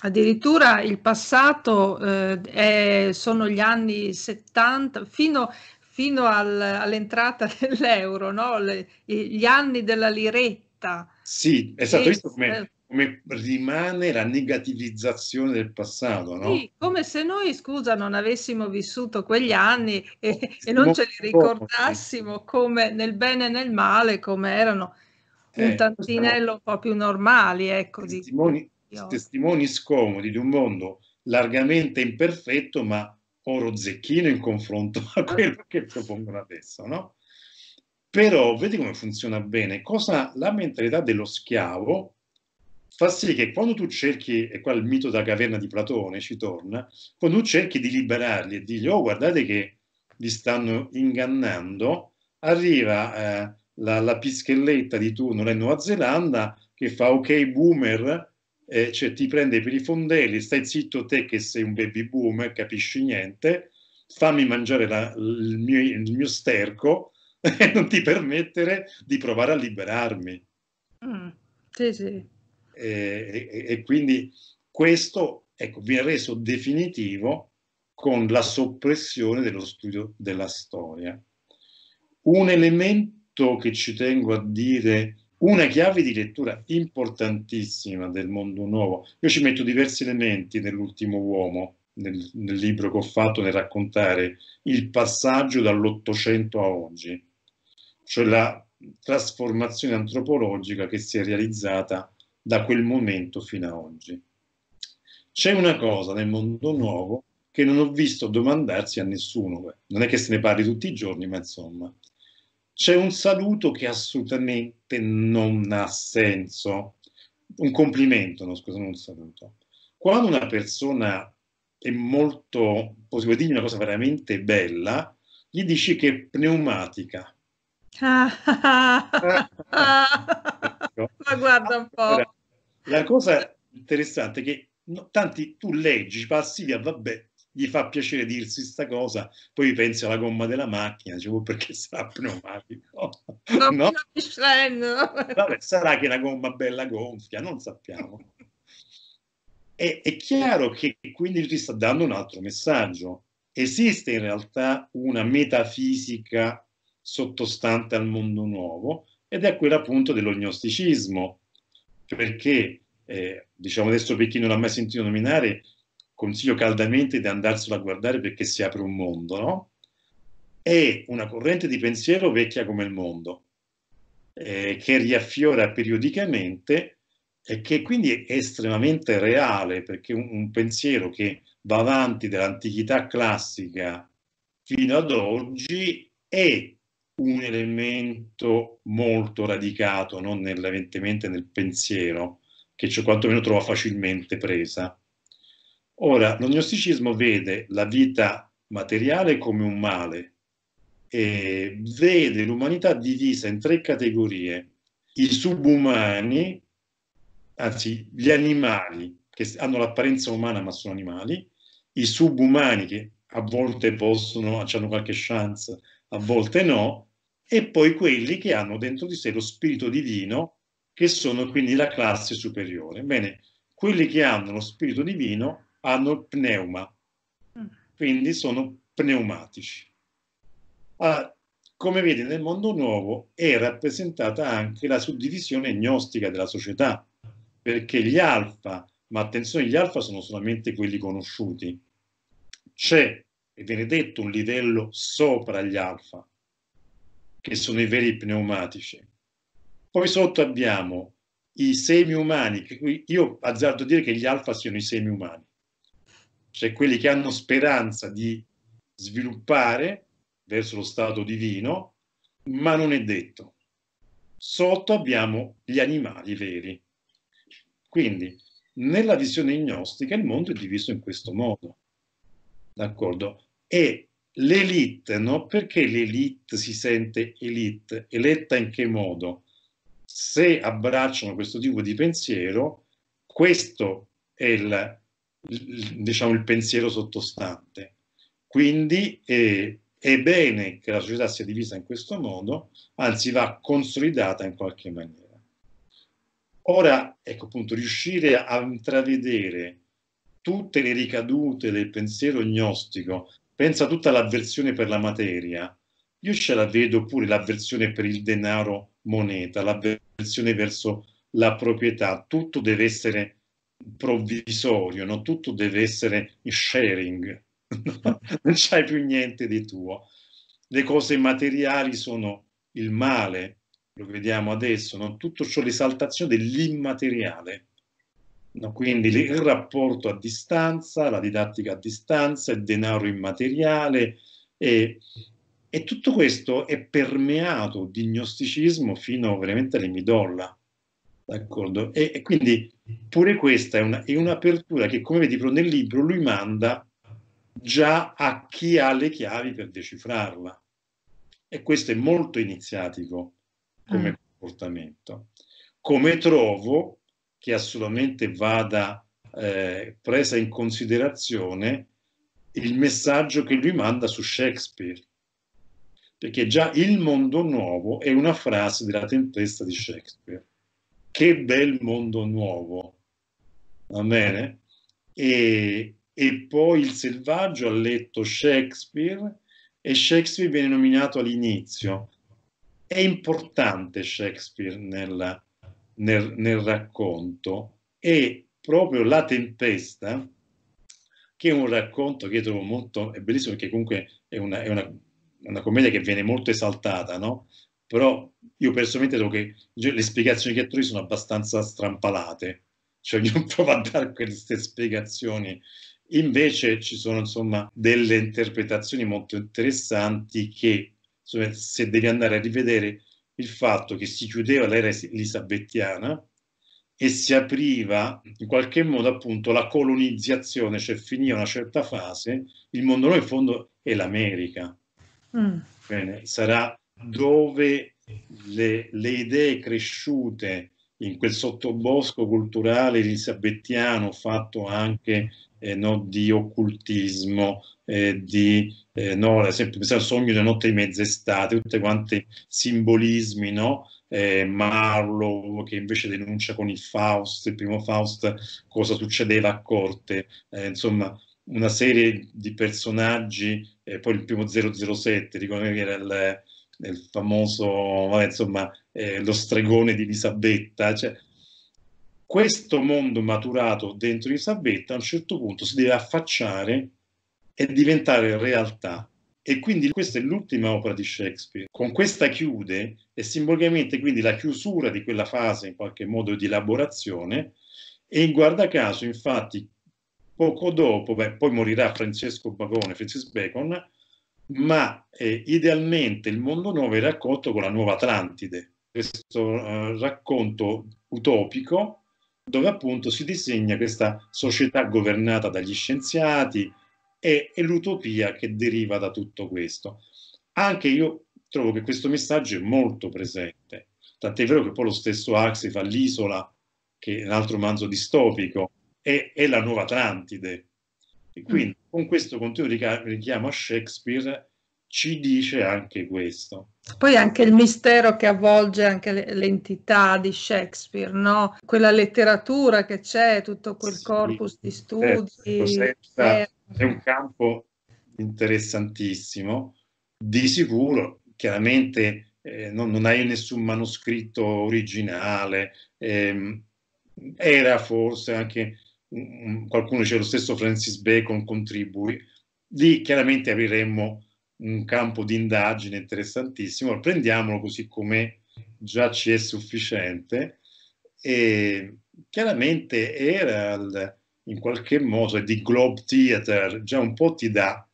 Addirittura il passato eh, è, sono gli anni 70, fino, fino al, all'entrata dell'euro, no? Le, gli anni della liretta. Sì, è stato e, visto come, come, rimane la negativizzazione del passato. No? Sì, come se noi, scusa, non avessimo vissuto quegli anni e, e non ce li ricordassimo come nel bene e nel male, come erano eh, un eh, tantinello un po' più normali. Ecco, testimoni, di... testimoni scomodi di un mondo largamente imperfetto, ma oro zecchino in confronto a ah. quello che propongono adesso, no? Però vedi come funziona bene, cosa la mentalità dello schiavo fa sì che quando tu cerchi, e qua il mito della caverna di Platone ci torna, quando tu cerchi di liberarli e dirgli, oh guardate che vi stanno ingannando, arriva eh, la, la pischelletta di turno, la Nuova Zelanda, che fa ok boomer, eh, cioè ti prende per i fondelli, stai zitto te che sei un baby boomer, capisci niente, fammi mangiare la, il, mio, il, mio, sterco e non ti permettere di provare a liberarmi. Mm, sì, sì. E, e, e, quindi questo ecco, viene reso definitivo con la soppressione dello studio della storia. Un elemento che ci tengo a dire una chiave di lettura importantissima del mondo nuovo. Io ci metto diversi elementi nell'ultimo uomo, nel, nel libro che ho fatto nel raccontare il passaggio dall'Ottocento a oggi, cioè la trasformazione antropologica che si è realizzata da quel momento fino ad oggi. C'è una cosa nel mondo nuovo che non ho visto domandarsi a nessuno, non è che se ne parli tutti i giorni, ma insomma, c'è un saluto che assolutamente non ha senso. Un complimento, no scusa, non un saluto. Quando una persona è molto, se vuoi dirgli una cosa veramente bella, gli dici che è pneumatica. Ma guarda un po'. La cosa interessante è che tanti tu leggi, passi via, vabbè, gli fa piacere dirsi questa cosa, poi pensi alla gomma della macchina, dicevo oh, perché sarà pneumatico. No, no? Vabbè, sarà che la gomma bella gonfia, non sappiamo. è, è chiaro che quindi ti sta dando un altro messaggio. Esiste in realtà una metafisica sottostante al mondo nuovo ed è quella appunto dell'ognosticismo. perché eh, diciamo adesso per chi non l'ha mai sentito nominare, consiglio caldamente di andarselo a guardare perché si apre un mondo, no? È una corrente di pensiero vecchia come il mondo, eh, che riaffiora periodicamente e che quindi è estremamente reale, perché un, un pensiero che va avanti dall'antichità classica fino ad oggi è un elemento molto radicato, non nel, evidentemente nel pensiero, che cioè, quantomeno trova facilmente presa Ora, l'agnosticismo vede la vita materiale come un male e vede l'umanità divisa in tre categorie, i subumani, anzi gli animali che hanno l'apparenza umana ma sono animali, i subumani che a volte possono, hanno qualche chance, a volte no, e poi quelli che hanno dentro di sé lo spirito divino, che sono quindi la classe superiore. Bene, quelli che hanno lo spirito divino hanno il pneuma, mm. quindi sono pneumatici. Allora, ah, come vedi, nel mondo nuovo è rappresentata anche la suddivisione gnostica della società, perché gli alfa, ma attenzione, gli alfa sono solamente quelli conosciuti. C'è, e viene detto, un livello sopra gli alfa, che sono i veri pneumatici. Poi sotto abbiamo i semi umani, io azzardo dire che gli alfa siano i semi umani, cioè quelli che hanno speranza di sviluppare verso lo stato divino, ma non è detto. Sotto abbiamo gli animali veri. Quindi, nella visione gnostica, il mondo è diviso in questo modo. D'accordo? E l'elite, no? Perché l'elite si sente elite? Eletta in che modo? Se abbracciano questo tipo di pensiero, questo è il diciamo, il pensiero sottostante. Quindi eh, è bene che la società sia divisa in questo modo, anzi va consolidata in qualche maniera. Ora, ecco appunto, riuscire a intravedere tutte le ricadute del pensiero gnostico, pensa tutta l'avversione per la materia, io ce la vedo pure l'avversione per il denaro moneta, l'avversione verso la proprietà, tutto deve essere provvisorio, no? tutto deve essere sharing, non c'hai più niente di tuo. Le cose materiali sono il male, lo vediamo adesso, no? tutto ciò l'esaltazione dell'immateriale. No? Quindi il rapporto a distanza, la didattica a distanza, il denaro immateriale e, e tutto questo è permeato di gnosticismo fino veramente alle midolla. D'accordo. E, e, quindi pure questa è, una, è un'apertura che, come vedi, però nel libro lui manda già a chi ha le chiavi per decifrarla. E questo è molto iniziatico come mm. comportamento. Come trovo che assolutamente vada eh, presa in considerazione il messaggio che lui manda su Shakespeare, perché già il mondo nuovo è una frase della tempesta di Shakespeare che bel mondo nuovo, va bene? E, e poi il selvaggio ha letto Shakespeare e Shakespeare viene nominato all'inizio. È importante Shakespeare nella, nel, nel, racconto e proprio La Tempesta, che è un racconto che io trovo molto, è bellissimo perché comunque è una, è una, una commedia che viene molto esaltata, no? però io personalmente trovo che le spiegazioni che trovi sono abbastanza strampalate, cioè non prova a dare queste spiegazioni. Invece ci sono insomma delle interpretazioni molto interessanti che insomma, se devi andare a rivedere il fatto che si chiudeva l'era elisabettiana e si apriva in qualche modo appunto la colonizzazione, cioè finiva una certa fase, il mondo nuovo in fondo è l'America. Mm. Bene, sarà dove le, le idee cresciute in quel sottobosco culturale elisabettiano fatto anche eh, no, di occultismo, eh, di, eh, no, ad esempio, pensare al sogno della notte di mezz'estate, tutti quanti simbolismi, no? Eh, Marlowe che invece denuncia con il Faust, il primo Faust, cosa succedeva a corte, eh, insomma una serie di personaggi, eh, poi il primo 007, dicono che era il, nel famoso, insomma, eh, lo stregone di Elisabetta. Cioè, questo mondo maturato dentro Elisabetta a un certo punto si deve affacciare e diventare realtà. E quindi questa è l'ultima opera di Shakespeare. Con questa chiude, e simbolicamente quindi la chiusura di quella fase in qualche modo di elaborazione, e in guarda caso infatti poco dopo, beh, poi morirà Francesco Bacone, Francis Bacon, ma eh, idealmente il mondo nuovo è raccolto con la nuova Atlantide, questo eh, racconto utopico dove appunto si disegna questa società governata dagli scienziati e, e l'utopia che deriva da tutto questo. Anche io trovo che questo messaggio è molto presente, tant'è vero che poi lo stesso Axi fa l'isola, che è un altro manzo distopico, è, è la nuova Atlantide, quindi mm. con questo continuo richiamo a Shakespeare ci dice anche questo. Poi anche il mistero che avvolge anche l'entità di Shakespeare, no? quella letteratura che c'è, tutto quel sì, corpus di certo, studi. Certo, senza, eh. è un campo interessantissimo, di sicuro, chiaramente eh, non, non, hai nessun manoscritto originale, ehm, era forse anche qualcuno dice lo stesso Francis Bacon contribui, lì chiaramente apriremmo un campo di indagine interessantissimo, prendiamolo così come già ci è sufficiente e chiaramente Herald in qualche modo cioè di Globe Theater già un po' ti dà,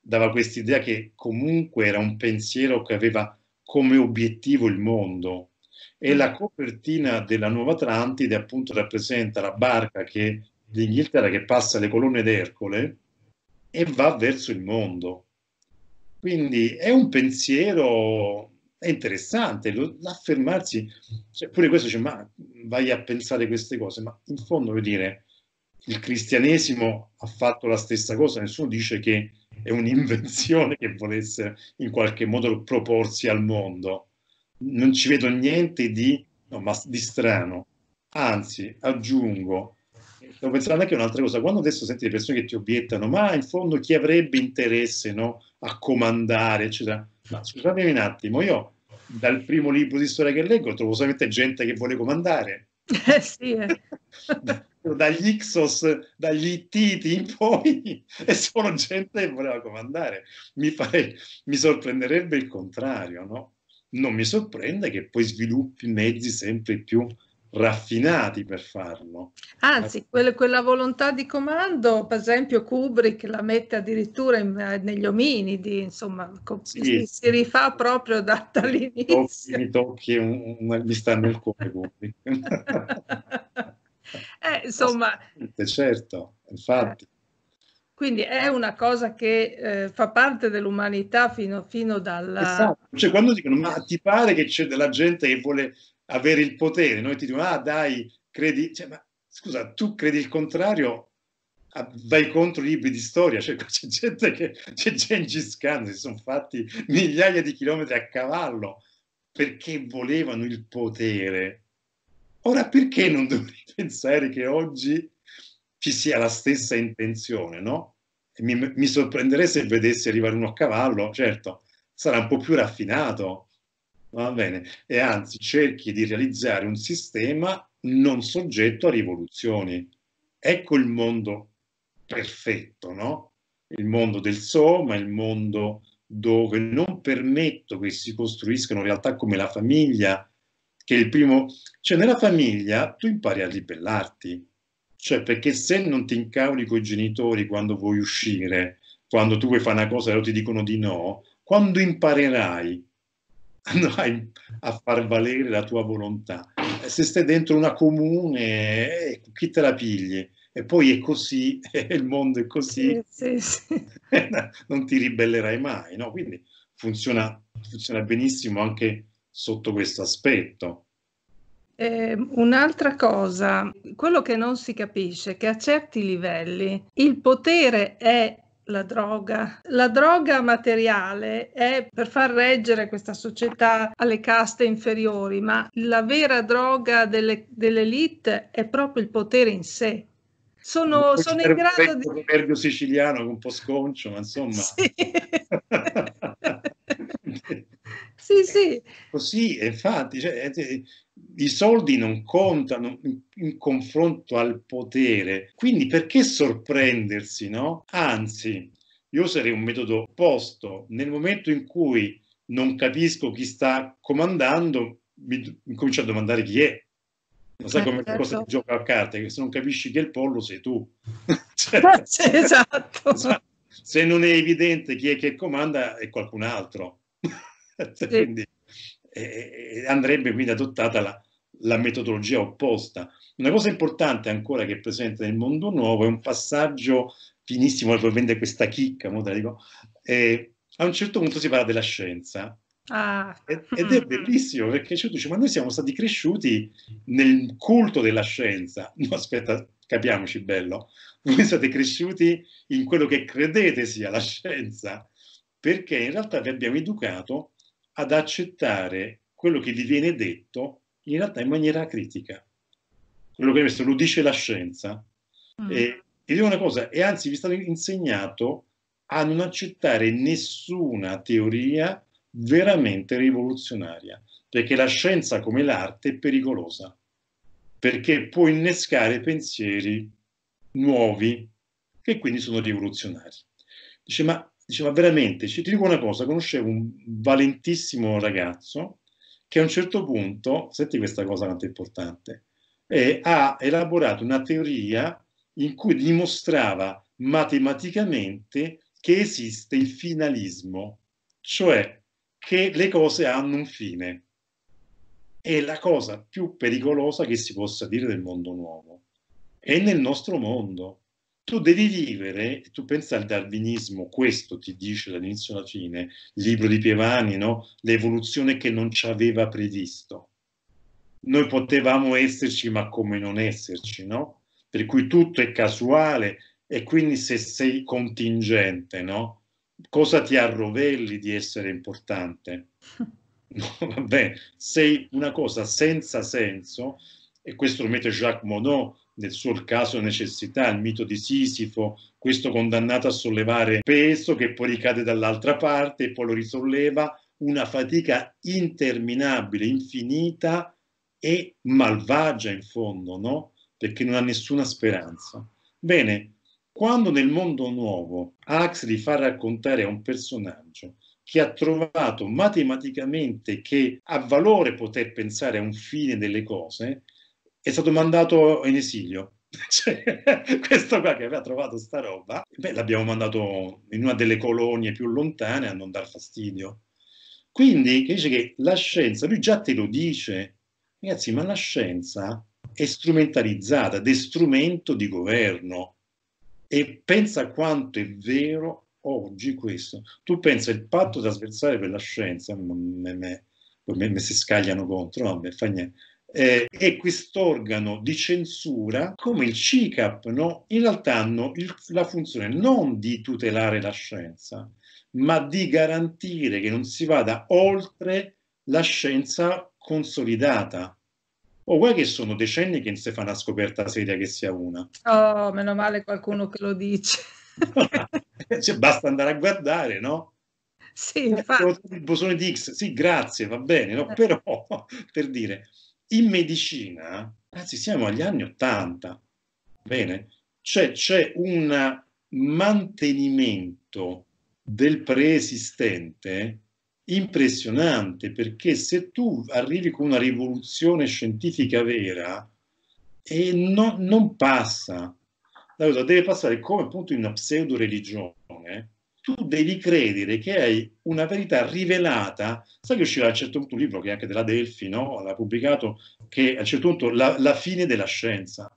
dava quest'idea che comunque era un pensiero che aveva come obiettivo il mondo e la mm. copertina della Nuova Atlantide appunto rappresenta la barca che, d'Inghilterra che passa le colonne d'Ercole e va verso il mondo. Quindi è un pensiero è interessante lo, l'affermarsi, cioè pure questo dice, ma vai a pensare queste cose, ma in fondo vuol dire, il cristianesimo ha fatto la stessa cosa, nessuno dice che è un'invenzione che volesse in qualche modo proporsi al mondo non ci vedo niente di, no, di strano. Anzi, aggiungo, sto pensando anche a un'altra cosa, quando adesso senti le persone che ti obiettano, ma in fondo chi avrebbe interesse no, a comandare, eccetera, ma scusatemi un attimo, io dal primo libro di storia che leggo trovo solamente gente che vuole comandare. Eh sì, eh. dagli Ixos, dagli Ittiti in poi, e sono gente che voleva comandare. Mi, pare, mi sorprenderebbe il contrario, no? non mi sorprende che poi sviluppi mezzi sempre più raffinati per farlo. Anzi, quella, quella volontà di comando, per esempio Kubrick la mette addirittura in, eh, negli ominidi, insomma, sì, si, si, rifà proprio da, dall'inizio. Mi tocchi, un, un, mi sta nel cuore Kubrick. eh, insomma... Certo, infatti. Eh. Quindi è una cosa che eh, fa parte dell'umanità fino, fino dalla... Esatto. Cioè, quando dicono, ma ti pare che c'è della gente che vuole avere il potere? Noi ti dicono, ah dai, credi... Cioè, ma scusa, tu credi il contrario? Ah, vai contro i libri di storia, cioè, c'è gente che c'è Gengis Khan, si sono fatti migliaia di chilometri a cavallo perché volevano il potere. Ora perché non dovrei pensare che oggi ci sia la stessa intenzione, no? Mi, mi, sorprenderei se vedessi arrivare uno a cavallo, certo, sarà un po' più raffinato, va bene, e anzi cerchi di realizzare un sistema non soggetto a rivoluzioni. Ecco il mondo perfetto, no? Il mondo del soma, il mondo dove non permetto che si costruiscano realtà come la famiglia, che è il primo... Cioè nella famiglia tu impari a ribellarti, cioè, perché se non ti incauri con i genitori quando vuoi uscire, quando tu vuoi fare una cosa e loro ti dicono di no, quando imparerai andrai a far valere la tua volontà? Se stai dentro una comune, eh, chi te la pigli? E poi è così, eh, il mondo è così, sì, sì, sì. non ti ribellerai mai, no? Quindi funziona, funziona benissimo anche sotto questo aspetto. Eh, un'altra cosa, quello che non si capisce è che a certi livelli il potere è la droga. La droga materiale è per far reggere questa società alle caste inferiori, ma la vera droga delle, dell'elite è proprio il potere in sé. Sono, sono in grado di... Un proverbio siciliano un po' sconcio, ma insomma... Sì. sì, sì. Così, infatti, cioè, eh, i soldi non contano in, in, confronto al potere, quindi perché sorprendersi, no? Anzi, io userei un metodo opposto, nel momento in cui non capisco chi sta comandando, mi, mi comincio a domandare chi è. Non sai eh, come certo. cosa gioca a carte, che se non capisci chi è il pollo sei tu. cioè, esatto. Se non è evidente chi è che comanda è qualcun altro. quindi, eh, eh, andrebbe quindi adottata la, la metodologia opposta. Una cosa importante ancora che è presente nel mondo nuovo è un passaggio finissimo, poi vende questa chicca, mo te la dico, eh, a un certo punto si parla della scienza. Ah. Ed, è bellissimo perché ci dice: ma noi siamo stati cresciuti nel culto della scienza. No, aspetta, capiamoci bello, voi siete cresciuti in quello che credete sia la scienza, perché in realtà vi abbiamo educato ad accettare quello che vi viene detto in realtà in maniera critica. Quello che questo lo dice la scienza. Mm. E, e una cosa, e anzi vi è stato insegnato a non accettare nessuna teoria veramente rivoluzionaria, perché la scienza come l'arte è pericolosa, perché può innescare pensieri nuovi che quindi sono rivoluzionari. Dice, ma, dice, ma veramente, ti dico una cosa, conoscevo un valentissimo ragazzo che a un certo punto, senti questa cosa quanto è importante, eh, ha elaborato una teoria in cui dimostrava matematicamente che esiste il finalismo, cioè che le cose hanno un fine. È la cosa più pericolosa che si possa dire del mondo nuovo. È nel nostro mondo tu devi vivere, tu pensa al darwinismo, questo ti dice dall'inizio alla fine, il libro di Pievani, no? l'evoluzione che non ci aveva previsto. Noi potevamo esserci, ma come non esserci, no? Per cui tutto è casuale e quindi se sei contingente, no? Cosa ti arrovelli di essere importante? No, vabbè, sei una cosa senza senso e questo lo mette Jacques Monod nel suo caso necessità, il mito di Sisifo, questo condannato a sollevare peso che poi ricade dall'altra parte e poi lo risolleva, una fatica interminabile, infinita e malvagia in fondo, no? Perché non ha nessuna speranza. Bene, quando nel mondo nuovo Huxley fa raccontare a un personaggio che ha trovato matematicamente che ha valore poter pensare a un fine delle cose, è stato mandato in esilio. Cioè, questo qua che aveva trovato sta roba, beh, l'abbiamo mandato in una delle colonie più lontane a non dar fastidio. Quindi che dice che la scienza, lui già te lo dice, ragazzi, ma la scienza è strumentalizzata ed è strumento di governo. E pensa quanto è vero oggi questo. Tu pensa il patto trasversale per la scienza, me, me, me, me si scagliano contro, no, me fa niente eh, è quest'organo di censura come il CICAP, no? in realtà hanno il, la funzione non di tutelare la scienza, ma di garantire che non si vada oltre la scienza consolidata. O oh, guai che sono decenni che non si fa una scoperta seria che sia una. Oh, meno male qualcuno che lo dice. cioè, basta andare a guardare, no? Sì, infatti. Il bosone di X, sì, grazie, va bene, no? Eh. però per dire, in medicina, anzi siamo agli anni 80, bene? Cioè c'è un mantenimento del preesistente impressionante perché se tu arrivi con una rivoluzione scientifica vera e no, non passa, la cosa deve passare come appunto in una pseudo religione tu devi credere che hai una verità rivelata. Sai che uscirà a un certo punto un libro che anche della Delphi no? l'ha pubblicato, che a un certo punto la, la fine della scienza.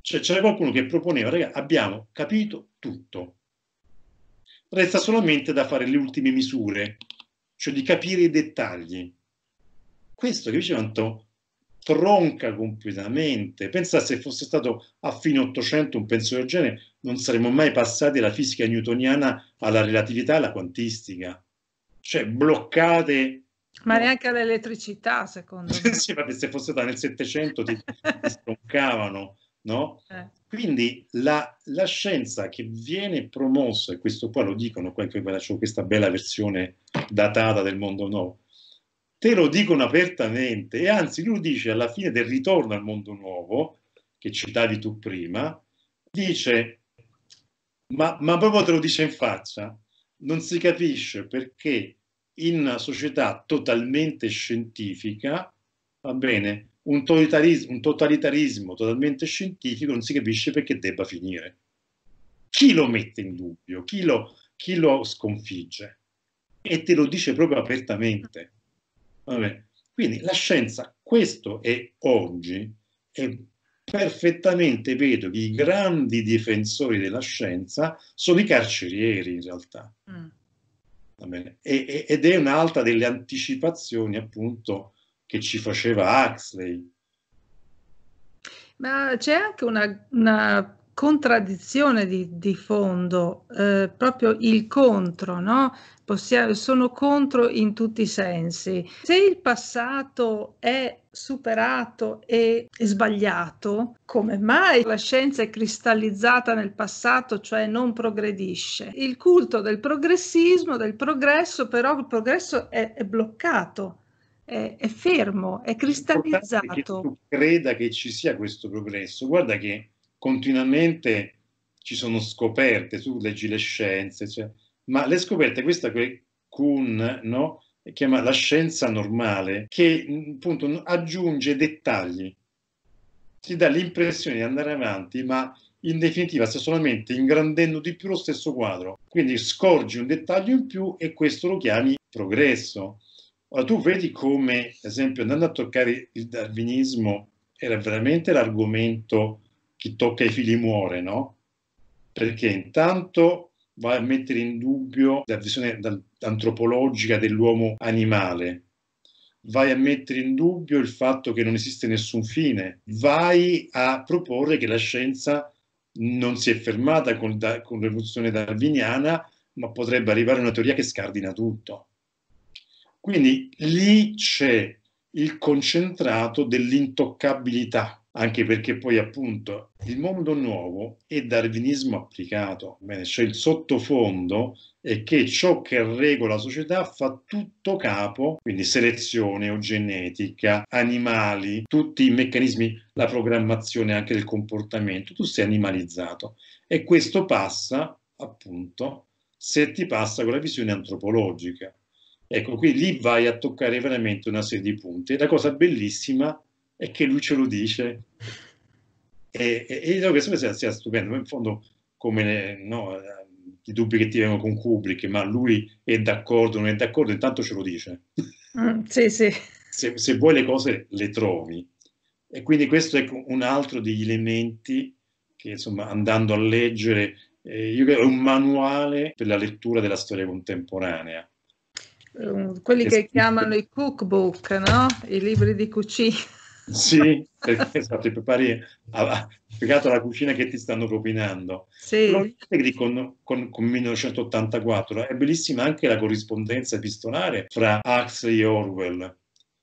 Cioè, c'era qualcuno che proponeva, ragazzi, abbiamo capito tutto. Resta solamente da fare le ultime misure, cioè di capire i dettagli. Questo, capisci quanto tronca completamente. Pensa se fosse stato a fine 800 un penso del genere, non saremmo mai passati dalla fisica newtoniana alla relatività alla quantistica. Cioè bloccate... Ma no. neanche all'elettricità, secondo me. sì, vabbè, se fosse stata nel 700 ti, ti stroncavano, no? Eh. Quindi la, la, scienza che viene promossa, e questo qua lo dicono, qua, questa bella versione datata del mondo nuovo, te lo dicono apertamente e anzi lui dice alla fine del ritorno al mondo nuovo, che citavi tu prima, dice, ma, ma proprio te lo dice in faccia, non si capisce perché in una società totalmente scientifica, va bene, un totalitarismo, un totalitarismo, totalmente scientifico non si capisce perché debba finire. Chi lo mette in dubbio? Chi lo, chi lo sconfigge? E te lo dice proprio apertamente. Quindi la scienza, questo è oggi, è perfettamente vedo che i grandi difensori della scienza sono i carcerieri in realtà. Mm. E, e, ed è un'altra delle anticipazioni appunto che ci faceva Huxley. Ma c'è anche una, una contraddizione di, di fondo, eh, proprio il contro, no? Possiamo, sono contro in tutti i sensi. Se il passato è superato e sbagliato, come mai la scienza è cristallizzata nel passato, cioè non progredisce? Il culto del progressismo, del progresso, però il progresso è, è bloccato. È, fermo, è cristallizzato. È che tu creda che ci sia questo progresso. Guarda che continuamente ci sono scoperte, tu leggi le scienze, cioè, ma le scoperte, questa che Kuhn no, chiama la scienza normale, che appunto aggiunge dettagli, ti dà l'impressione di andare avanti, ma in definitiva sta solamente ingrandendo di più lo stesso quadro. Quindi scorgi un dettaglio in più e questo lo chiami progresso. Ora tu vedi come, ad esempio, andando a toccare il darwinismo, era veramente l'argomento chi tocca i figli muore, no? Perché intanto va a mettere in dubbio la visione antropologica dell'uomo animale, vai a mettere in dubbio il fatto che non esiste nessun fine, vai a proporre che la scienza non si è fermata con, da, con l'evoluzione darwiniana, ma potrebbe arrivare a una teoria che scardina tutto. Quindi lì c'è il concentrato dell'intoccabilità anche perché poi appunto il mondo nuovo è darwinismo applicato, bene, cioè il sottofondo è che ciò che regola la società fa tutto capo, quindi selezione o genetica, animali, tutti i meccanismi, la programmazione anche del comportamento, tu sei animalizzato e questo passa appunto se ti passa con la visione antropologica. Ecco, qui lì vai a toccare veramente una serie di punti. La cosa bellissima e che lui ce lo dice. E, e, e io penso che sia, sia stupendo, in fondo come no, ehm, i dubbi che ti vengono con Kubrick, ma lui è d'accordo, non è d'accordo, intanto ce lo dice. Mm, sì, sì. Se, se vuoi le cose le trovi. E quindi questo è un altro degli elementi che insomma andando a leggere eh, io credo, è un manuale per la lettura della storia contemporanea. Mm, quelli che, che chiamano i cookbook, no? I libri di cucina. Sì, perché esatto, i prepari ha spiegato la cucina che ti stanno propinando. Sì. Con, con, con 1984 è bellissima anche la corrispondenza epistolare fra Huxley e Orwell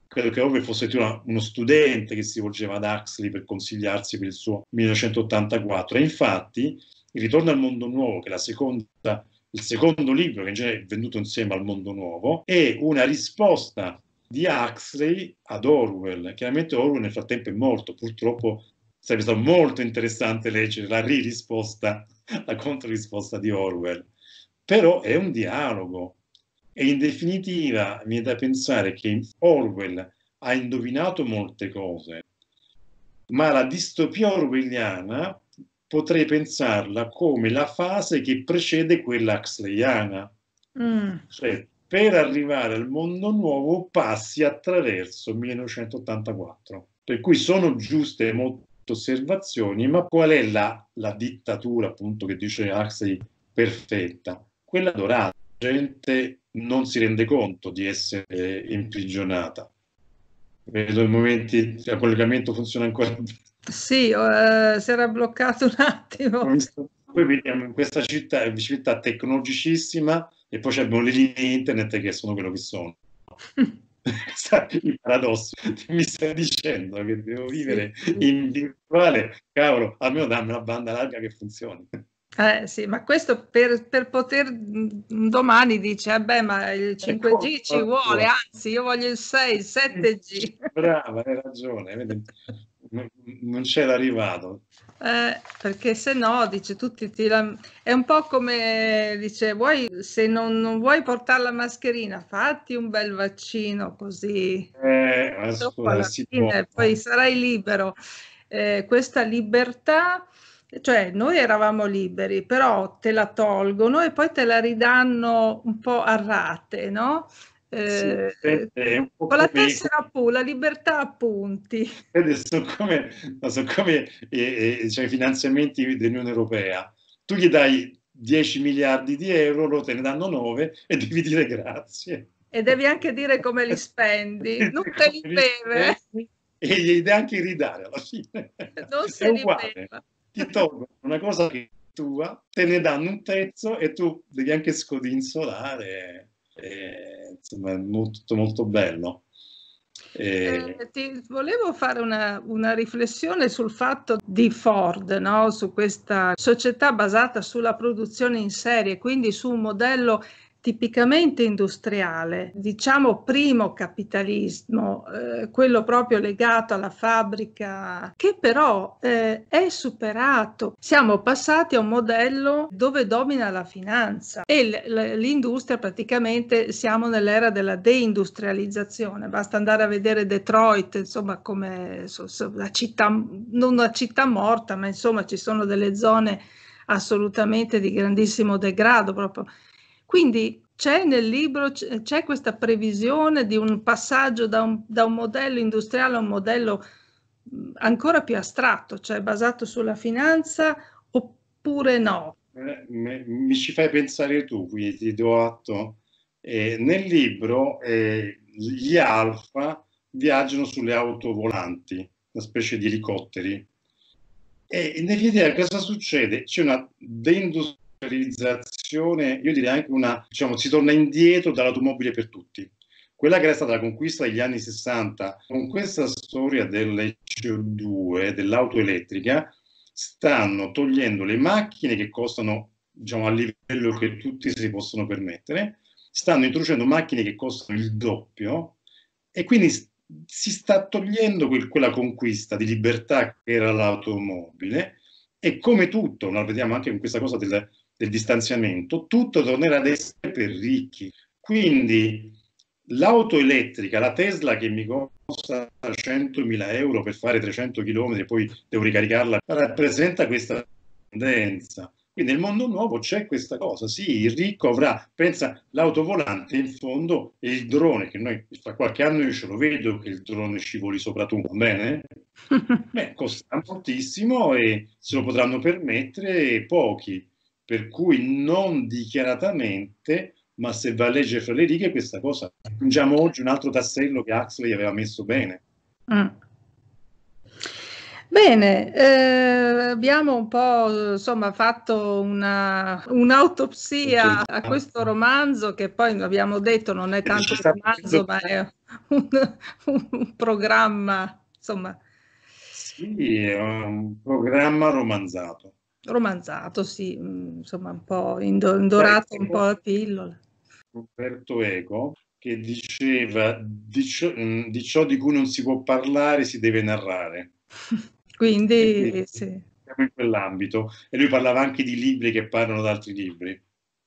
credo che Orwell fosse una, uno studente che si volgeva ad Huxley per consigliarsi per il suo 1984. E infatti, il Ritorno al Mondo Nuovo, che è seconda, il secondo libro che in genere è venduto insieme al Mondo Nuovo, è una risposta di Huxley ad Orwell. Chiaramente Orwell nel frattempo è morto, purtroppo sarebbe stato molto interessante leggere la risposta, la controrisposta di Orwell. Però è un dialogo e in definitiva mi è da pensare che Orwell ha indovinato molte cose, ma la distopia orwelliana potrei pensarla come la fase che precede quella huxleyana. Mm. Cioè, per arrivare al mondo nuovo passi attraverso 1984. Per cui sono giuste molte osservazioni, ma qual è la, la dittatura, appunto, che dice Axley, perfetta? Quella dorata. La gente non si rende conto di essere eh, imprigionata. Vedo i momenti, il collegamento funziona ancora. Sì, eh, si era bloccato un attimo. Poi vediamo in questa città, città tecnologicissima, e poi c'è le linee internet che sono quello che sono. il paradosso mi stai dicendo che devo vivere sì. in virtuale cavolo almeno dammi una banda larga che funzioni eh sì, ma questo per, per poter mm, domani dice, vabbè eh ma il 5G eh, ci vuole, anzi io voglio il 6, 7G. Brava, hai ragione, non c'era arrivato. Eh, perché se no, dice tutti ti la... è un po' come dice: vuoi, se non, non vuoi portare la mascherina, fatti un bel vaccino così eh, ascolta, fine, poi sarai libero. Eh, questa libertà, cioè noi eravamo liberi, però te la tolgono e poi te la ridanno un po' a rate, no? Eh, sì, eh, con la tessera a pu, la libertà appunti. punti. Sono come, sono come eh, eh, cioè, i finanziamenti dell'Unione Europea. Tu gli dai 10 miliardi di euro, loro te ne danno 9 e devi dire grazie. E devi anche dire come li spendi, non te li beve. E gli devi anche ridare alla fine. Non se li beva. Ti tolgono una cosa che è tua, te ne danno un terzo e tu devi anche scodinzolare eh, insomma è molto, molto bello. Eh, ti volevo fare una, una, riflessione sul fatto di Ford, no? su questa società basata sulla produzione in serie, quindi su un modello tipicamente industriale, diciamo primo capitalismo, eh, quello proprio legato alla fabbrica, che però eh, è superato. Siamo passati a un modello dove domina la finanza e l'industria praticamente siamo nell'era della deindustrializzazione. Basta andare a vedere Detroit, insomma, come so, so, la città, non una città morta, ma insomma ci sono delle zone assolutamente di grandissimo degrado proprio quindi c'è nel libro c'è questa previsione di un passaggio da un, da un, modello industriale a un modello ancora più astratto, cioè basato sulla finanza oppure no? Eh, me, mi ci fai pensare tu, quindi ti do atto. Eh, nel libro eh, gli alfa viaggiano sulle auto volanti, una specie di elicotteri. E nell'idea eh, cosa succede? C'è una deindustrializzazione liberalizzazione, io direi anche una, diciamo, si torna indietro dall'automobile per tutti. Quella che era stata la conquista degli anni 60, con questa storia delle CO2, dell'auto elettrica, stanno togliendo le macchine che costano, diciamo, a livello che tutti si possono permettere, stanno introducendo macchine che costano il doppio e quindi si sta togliendo quel, quella conquista di libertà che era l'automobile e come tutto, la vediamo anche in questa cosa del, del distanziamento, tutto tornerà ad essere per ricchi. Quindi l'auto elettrica, la Tesla che mi costa 100.000 euro per fare 300 km e poi devo ricaricarla, rappresenta questa tendenza. Quindi nel mondo nuovo c'è questa cosa, sì, il ricco avrà, pensa, l'autovolante in fondo e il drone, che noi fra qualche anno io ce lo vedo che il drone scivoli sopra tu, bene? Beh, costa moltissimo e se lo potranno permettere pochi per cui non dichiaratamente, ma se va a leggere fra le righe questa cosa, aggiungiamo oggi un altro tassello che Huxley aveva messo bene. Mm. Bene, eh, abbiamo un po' insomma, fatto una, un'autopsia a questo romanzo che poi abbiamo detto non è tanto un romanzo ma è un, un programma, insomma. Sì, è un programma romanzato romanzato, sì, mm, insomma un po' indorato un po' la pillola. Roberto Eco che diceva di ciò, mm, di ciò, di cui non si può parlare si deve narrare. Quindi, Quindi sì. siamo in quell'ambito e lui parlava anche di libri che parlano di altri libri.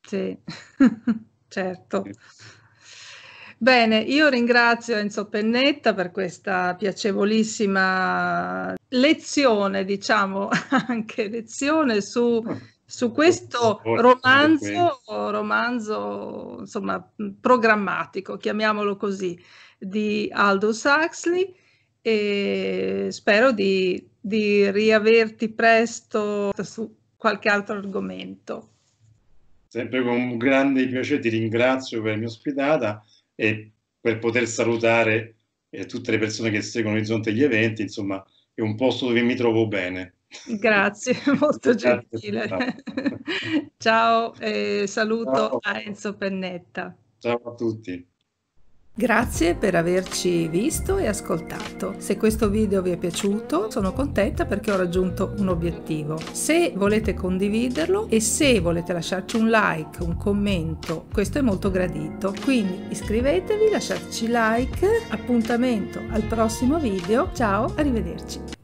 Sì, certo. Sì. Bene, io ringrazio Enzo Pennetta per questa piacevolissima lezione, diciamo anche lezione su, su ah, questo romanzo, romanzo insomma, programmatico, chiamiamolo così, di Aldous Huxley e spero di, di riaverti presto su qualche altro argomento. Sempre con grande piacere ti ringrazio per avermi ospitata e per poter salutare eh, tutte le persone che seguono Orizzonte gli eventi, insomma è un posto dove mi trovo bene. Grazie, molto gentile. Ciao e saluto Ciao. Enzo Pennetta. Ciao a tutti. Grazie per averci visto e ascoltato. Se questo video vi è piaciuto sono contenta perché ho raggiunto un obiettivo. Se volete condividerlo e se volete lasciarci un like, un commento, questo è molto gradito. Quindi iscrivetevi, lasciateci like, appuntamento al prossimo video. Ciao, arrivederci.